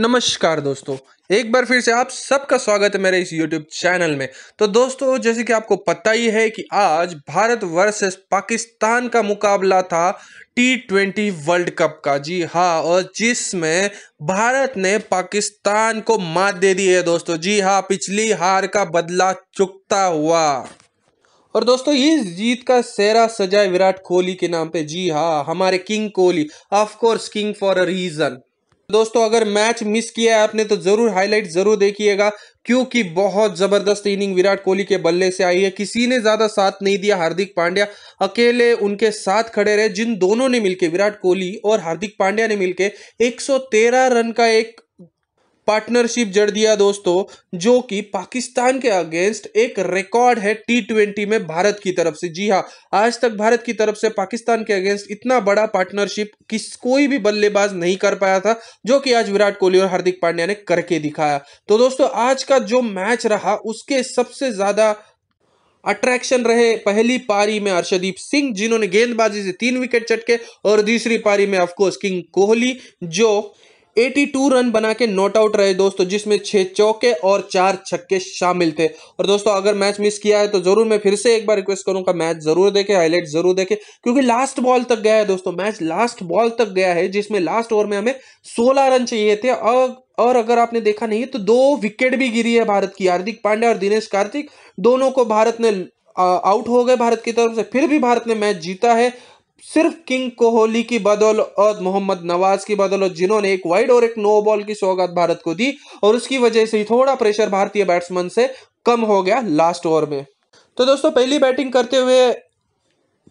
नमस्कार दोस्तों एक बार फिर से आप सबका स्वागत है मेरे इस YouTube चैनल में तो दोस्तों जैसे कि आपको पता ही है कि आज भारत वर्सेस पाकिस्तान का मुकाबला था टी ट्वेंटी वर्ल्ड कप का जी हाँ और जिसमें भारत ने पाकिस्तान को मात दे दी है दोस्तों जी हाँ पिछली हार का बदला चुकता हुआ और दोस्तों ये जीत का सेरा सजा विराट कोहली के नाम पे जी हाँ हमारे king Kohli of course king for a reason दोस्तों अगर मैच मिस किया है आपने तो जरूर हाईलाइट जरूर देखिएगा क्योंकि बहुत जबरदस्त इनिंग विराट कोहली के बल्ले से आई है किसी ने ज्यादा साथ नहीं दिया हार्दिक पांड्या अकेले उनके साथ खड़े रहे जिन दोनों ने मिलकर विराट कोहली और हार्दिक पांड्या ने मिलकर 113 रन का एक पार्टनरशिप जड़ दिया दोस्तों जो कि पाकिस्तान के अगेंस्ट एक रिकॉर्ड है टी ट्वेंटी में भारत की तरफ से जी हाँ आज तक भारत की तरफ से पाकिस्तान के अगेंस्ट इतना बड़ा पार्टनरशिप किस कोई भी बल्लेबाज नहीं कर पाया था जो कि आज विराट कोहली और हार्दिक पांड्या ने करके दिखाया तो दोस्तों आज का जो मैच रहा उसके सबसे ज्यादा अट्रैक्शन रहे पहली पारी में अर्षदीप सिंह जिन्होंने गेंदबाजी से तीन विकेट चटके और दूसरी पारी में ऑफकोर्स किंग कोहली जो 82 रन बना के नॉट आउट रहे दोस्तों जिसमें छः चौके और चार छक्के शामिल थे और दोस्तों अगर मैच मिस किया है तो जरूर मैं फिर से एक बार रिक्वेस्ट करूंगा मैच जरूर देखें हाईलाइट जरूर देखें क्योंकि लास्ट बॉल तक गया है दोस्तों मैच लास्ट बॉल तक गया है जिसमें लास्ट ओवर में हमें सोलह रन चाहिए थे और और अगर आपने देखा नहीं है तो दो विकेट भी गिरी है भारत की हार्दिक पांडे और दिनेश कार्तिक दोनों को भारत ने आउट हो गए भारत की तरफ से फिर भी भारत ने मैच जीता है सिर्फ किंग कोहली की बदौलत और मोहम्मद नवाज की बदौलत जिन्होंने एक वाइड और एक नो बॉल की सौगात भारत को दी और उसकी वजह से ही थोड़ा प्रेशर भारतीय बैट्समैन से कम हो गया लास्ट ओवर में तो दोस्तों पहली बैटिंग करते हुए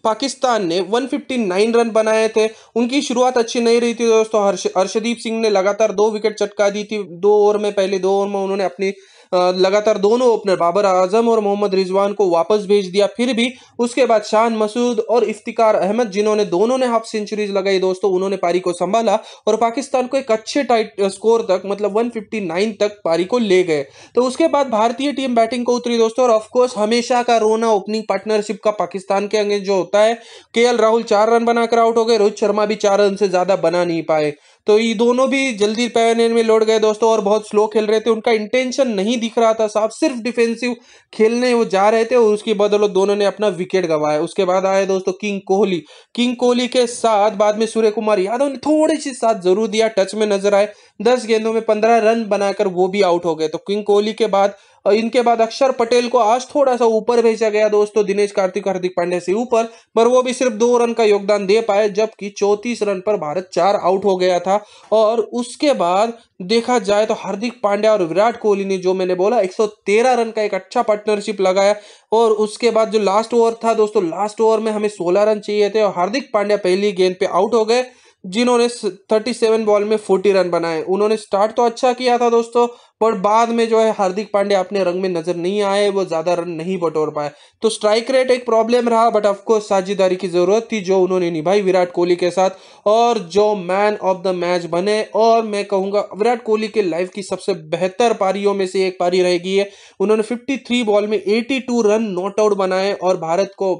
पाकिस्तान ने 159 रन बनाए थे उनकी शुरुआत अच्छी नहीं रही थी दोस्तों हर्ष हर्षदीप सिंह ने लगातार दो विकेट चटका दी थी दो ओवर में पहले दो ओवर में उन्होंने अपनी लगातार दोनों ओपनर बाबर आजम और मोहम्मद रिजवान को वापस भेज दिया फिर भी उसके बाद शान मसूद और इफ्तिकार अहमद जिन्होंने दोनों ने हाफ सेंचुरीज लगाई दोस्तों उन्होंने पारी को संभाला और पाकिस्तान को एक अच्छे टाइट स्कोर तक मतलब 159 तक पारी को ले गए तो उसके बाद भारतीय टीम बैटिंग को उतरी दोस्तों और ऑफकोर्स हमेशा का रोना ओपनिंग पार्टनरशिप का पाकिस्तान के अंगे जो होता है के राहुल चार रन बनाकर आउट हो गए रोहित शर्मा भी चार रन से ज्यादा बना नहीं पाए तो ये दोनों भी जल्दी पैने में लौट गए दोस्तों और बहुत स्लो खेल रहे थे उनका इंटेंशन नहीं नहीं दिख रहा था साहब सिर्फ डिफेंसिव खेलने वो जा रहे थे और उसकी बदौलत दोनों ने अपना विकेट गंवाया उसके बाद आए दोस्तों किंग कोहली किंग कोहली के साथ बाद में सूर्य कुमार यादव ने थोड़ी सी साथ जरूर दिया टच में नजर आए दस गेंदों में पंद्रह रन बनाकर वो भी आउट हो गए तो किंग कोहली के बाद और इनके बाद अक्षर पटेल को आज थोड़ा सा ऊपर भेजा गया दोस्तों दिनेश कार्तिक हार्दिक पांड्या से ऊपर पर वो भी सिर्फ दो रन का योगदान दे पाए जबकि चौतीस रन पर भारत चार आउट हो गया था और उसके बाद देखा जाए तो हार्दिक पांड्या और विराट कोहली ने जो मैंने बोला 113 रन का एक अच्छा पार्टनरशिप लगाया और उसके बाद जो लास्ट ओवर था दोस्तों लास्ट ओवर में हमें सोलह रन चाहिए थे और हार्दिक पांड्या पहली गेंद पे आउट हो गए जिन्होंने 37 बॉल में 40 रन बनाए उन्होंने स्टार्ट तो अच्छा किया था दोस्तों पर बाद में जो है हार्दिक पांडे अपने रंग में नजर नहीं आए वो ज्यादा रन नहीं बटोर पाए तो स्ट्राइक रेट एक प्रॉब्लम रहा बट ऑफकोर्स साझेदारी की जरूरत थी जो उन्होंने निभाई विराट कोहली के साथ और जो मैन ऑफ द मैच बने और मैं कहूंगा विराट कोहली के लाइफ की सबसे बेहतर पारियों में से एक पारी रहेगी है उन्होंने फिफ्टी बॉल में एटी रन नॉट आउट बनाए और भारत को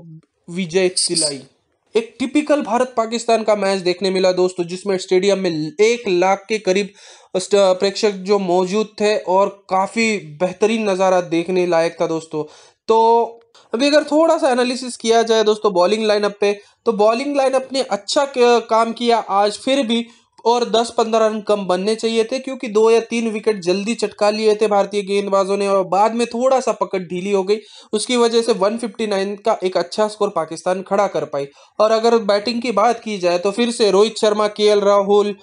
विजय सिलाई एक टिपिकल भारत पाकिस्तान का मैच देखने मिला दोस्तों जिसमें स्टेडियम में एक लाख के करीब प्रेक्षक जो मौजूद थे और काफ़ी बेहतरीन नज़ारा देखने लायक था दोस्तों तो अभी अगर थोड़ा सा एनालिसिस किया जाए दोस्तों बॉलिंग लाइनअप पे तो बॉलिंग लाइनअप ने अच्छा काम किया आज फिर भी और 10-15 रन कम बनने चाहिए थे क्योंकि दो या तीन विकेट जल्दी चटका लिए थे भारतीय गेंदबाजों ने और बाद में थोड़ा सा पकड़ ढीली हो गई उसकी वजह से 159 का एक अच्छा स्कोर पाकिस्तान खड़ा कर पाई और अगर बैटिंग की बात की जाए तो फिर से रोहित शर्मा के राहुल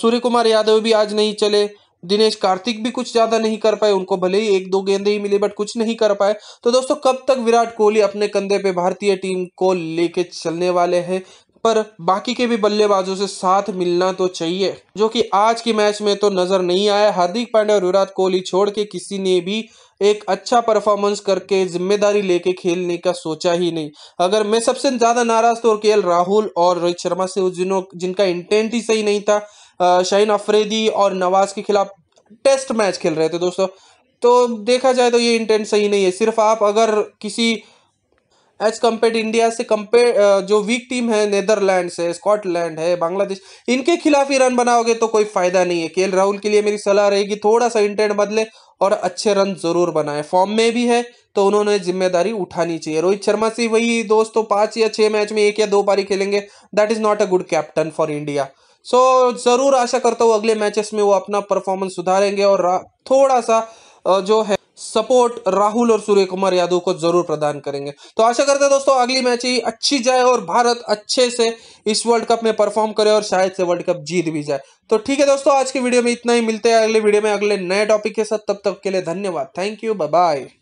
सूर्य कुमार यादव भी आज नहीं चले दिनेश कार्तिक भी कुछ ज़्यादा नहीं कर पाए उनको भले ही एक दो गेंदे ही मिले बट कुछ नहीं कर पाए तो दोस्तों कब तक विराट कोहली अपने कंधे पे भारतीय टीम को लेके चलने वाले हैं पर बाकी के भी बल्लेबाजों से साथ मिलना तो चाहिए जो कि आज के मैच में तो नजर नहीं आया हार्दिक पांड्या और विराट कोहली छोड़ के किसी ने भी एक अच्छा परफॉर्मेंस करके जिम्मेदारी लेके खेलने का सोचा ही नहीं अगर मैं सबसे ज़्यादा नाराज़ तो के राहुल और रोहित शर्मा से उस जिनों जिनका इंटेंट ही सही नहीं था शाहीन अफरेदी और नवाज के खिलाफ टेस्ट मैच खेल रहे थे दोस्तों तो देखा जाए तो ये इंटेंट सही नहीं है सिर्फ आप अगर किसी एज कम्पेयर इंडिया से कम्पेयर uh, जो वीक टीम है नेदरलैंड है स्कॉटलैंड है बांग्लादेश इनके खिलाफ ही रन बनाओगे तो कोई फायदा नहीं है के राहुल के लिए मेरी सलाह रहेगी थोड़ा सा इंटेंट बदले और अच्छे रन जरूर बनाए फॉर्म में भी है तो उन्होंने जिम्मेदारी उठानी चाहिए रोहित शर्मा से वही दोस्तों तो पांच या छह मैच में एक या दो पारी खेलेंगे that is not a good captain for India so जरूर आशा करता हूँ अगले मैचेस में वो अपना परफॉर्मेंस सुधारेंगे और थोड़ा सा जो है सपोर्ट राहुल और सूर्य कुमार यादव को जरूर प्रदान करेंगे तो आशा करते हैं दोस्तों अगली मैच ही अच्छी जाए और भारत अच्छे से इस वर्ल्ड कप में परफॉर्म करे और शायद से वर्ल्ड कप जीत भी जाए तो ठीक है दोस्तों आज के वीडियो में इतना ही मिलते हैं अगले वीडियो में अगले नए टॉपिक के साथ तब तक के लिए धन्यवाद थैंक यू बाय